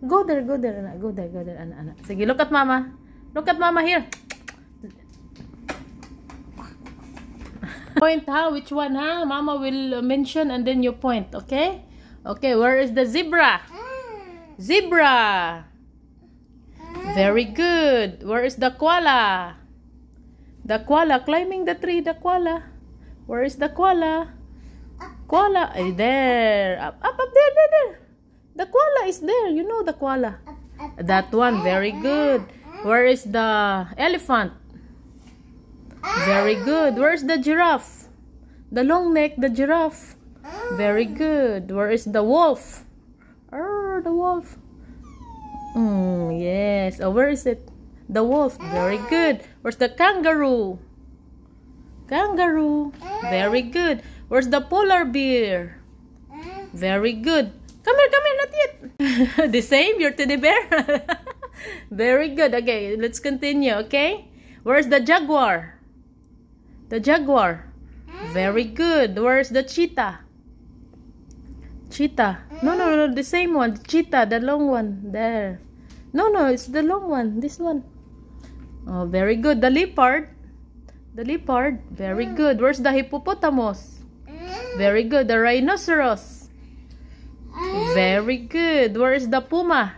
Go there, go there, anak. Go there, go there, anak, anak. Sige, look at mama. Look at mama here. point, ha? Which one, ha? Mama will mention and then you point, okay? Okay, where is the zebra? Zebra. Very good. Where is the koala? The koala climbing the tree, the koala. Where is the koala? Koala. Hey, eh, there. Up, up, up there, there, there. The koala koala is there. You know the koala. That one. Very good. Where is the elephant? Very ah. good. Where's the giraffe? The long neck, the giraffe. Ah. Very good. Where is the wolf? Oh, the wolf. Mm, yes. Oh, where is it? The wolf. Very ah. good. Where's the kangaroo? Kangaroo. Very good. Where's the polar bear? Very good. Come here, come it. the same, your teddy bear. Very good. Okay, let's continue, okay? Where's the jaguar? The jaguar. Mm. Very good. Where's the cheetah? Cheetah. Mm. No, no, no, the same one. Cheetah, the long one. There. No, no, it's the long one. This one. Oh, very good. The leopard. The leopard. Very mm. good. Where's the hippopotamus? Mm. Very good. The rhinoceros. Very good. Where is the puma?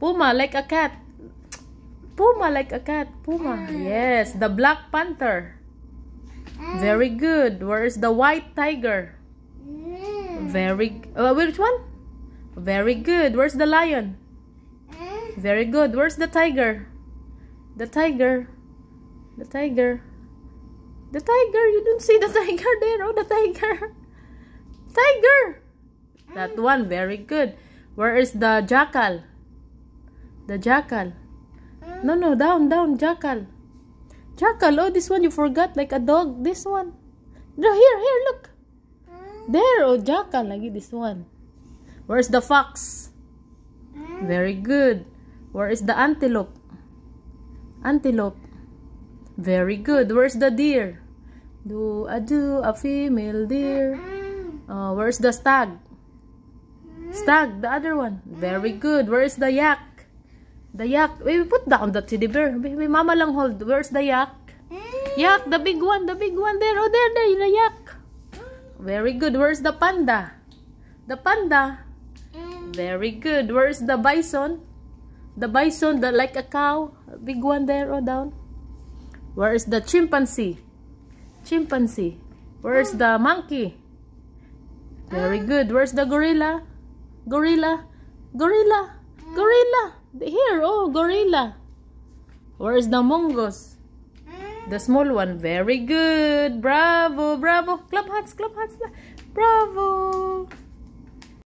Puma like a cat. Puma like a cat. Puma. Yes. The black panther. Very good. Where is the white tiger? Very. Uh, which one? Very good. Where's the lion? Very good. Where's the tiger? The tiger. The tiger. The tiger. You don't see the tiger there. Oh, the tiger. Tiger. That one, very good. Where is the jackal? The jackal. No, no, down, down, jackal. Jackal, oh, this one you forgot, like a dog. This one. No, here, here, look. There, oh, jackal, lagi this one. Where's the fox? Very good. Where is the antelope? Antelope. Very good. Where's the deer? Do a do a female deer. Uh, oh, where's the stag? Stag, the other one. Very mm. good. Where is the yak? The yak. We put down the teddy bear. Wait, mama lang hold. Where's the yak? Mm. Yak, the big one, the big one there. Oh, there, there, the yak. Very good. Where's the panda? The panda. Mm. Very good. Where's the bison? The bison, the, like a cow. A big one there, oh, down. Where is the chimpanzee? Chimpanzee. Where's the monkey? Very good. Where's the gorilla? Gorilla. Gorilla. Gorilla. Here, oh, gorilla. Where is the mongoose? The small one. Very good. Bravo, bravo. Club hats, club hats! Bravo.